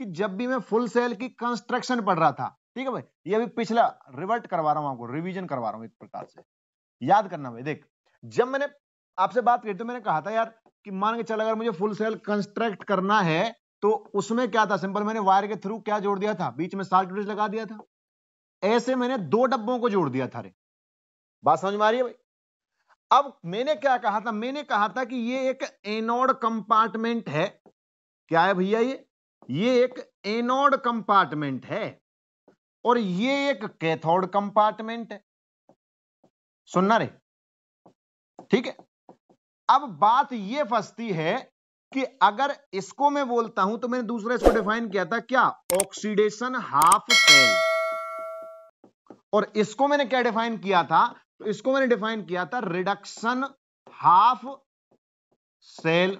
कि जब भी मैं फुल सेल की कंस्ट्रक्शन पढ़ रहा था ठीक है भाई ये अभी पिछला रिवर्ट करवा रहा हूं आपको रिवीजन करवा रहा हूं एक प्रकार से याद करना भाई देख जब मैंने आपसे बात की तो मैंने कहा था यार कि मान के चल अगर मुझे फुल सेल कंस्ट्रक्ट करना है तो उसमें क्या था सिंपल मैंने वायर के थ्रू क्या जोड़ दिया था बीच में सार्क ब्रिज लगा दिया था ऐसे मैंने दो डब्बों को जोड़ दिया था रे बात समझ में आ रही है भाई अब मैंने क्या कहा था मैंने कहा था कि ये एक एनोड कंपार्टमेंट है क्या है भैया ये ये एक एनोड कंपार्टमेंट है और ये एक कैथोड कंपार्टमेंट है सुनना रे ठीक है अब बात ये फंसती है कि अगर इसको मैं बोलता हूं तो मैंने दूसरा इसको डिफाइन किया था क्या ऑक्सीडेशन हाफ सेल और इसको मैंने क्या डिफाइन किया था तो इसको मैंने डिफाइन किया था रिडक्शन हाफ सेल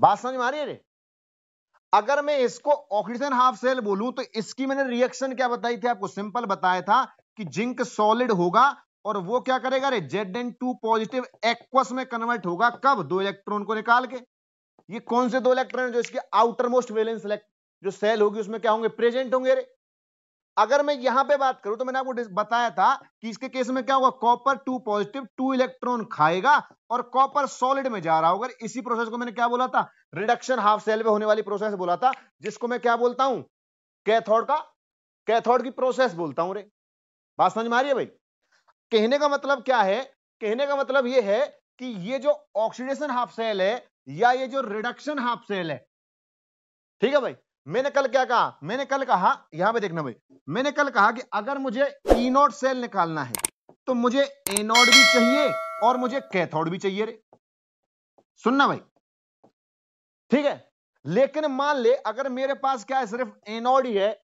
बात समझ में आ रही है रे अगर मैं इसको ऑक्सीजन हाफ सेल बोलूं तो इसकी मैंने रिएक्शन क्या बताई थी आपको सिंपल बताया था कि जिंक सॉलिड होगा और वो क्या करेगा रे Z N two positive aqueous में कन्वर्ट होगा कब दो इलेक्ट्रॉन को निकाल के ये कौन से दो इलेक्ट्रॉन जो इसके आउटर मोस्ट वेलेंस जो सेल होगी उसमें क्या होंगे प्रेजेंट होंगे रे अगर मैं यहां पे बात करूं तो मैंने आपको बताया था कि इसके केस में क्या होगा copper two positive two electron खाएगा और कॉपर सॉलिड में जा रहा होगा इसी प्रोसेस को मैंने क्या बोला था रिडक्शन हाफ सेल में होने वाली प्रोसेस बोला था जिसको मैं क्या बोलता हूं कैथोड का कैथोड की प्रोसेस बोलता हूं रे बात समझ में आ रही है भाई कहने का मतलब क्या है कहने का मतलब यह है कि ये जो ऑक्सीडेशन हाफ सेल है या ये जो रिडक्शन हाफ सेल है ठीक है भाई मैंने कल क्या कहा मैंने कल कहा यहां पे देखना भाई मैंने कल कहा कि अगर मुझे इनोड सेल निकालना है तो मुझे एनोड भी चाहिए और मुझे कैथोड भी चाहिए रे सुनना भाई ठीक है लेकिन मान ले अगर मेरे पास क्या है सिर्फ एनोड ही है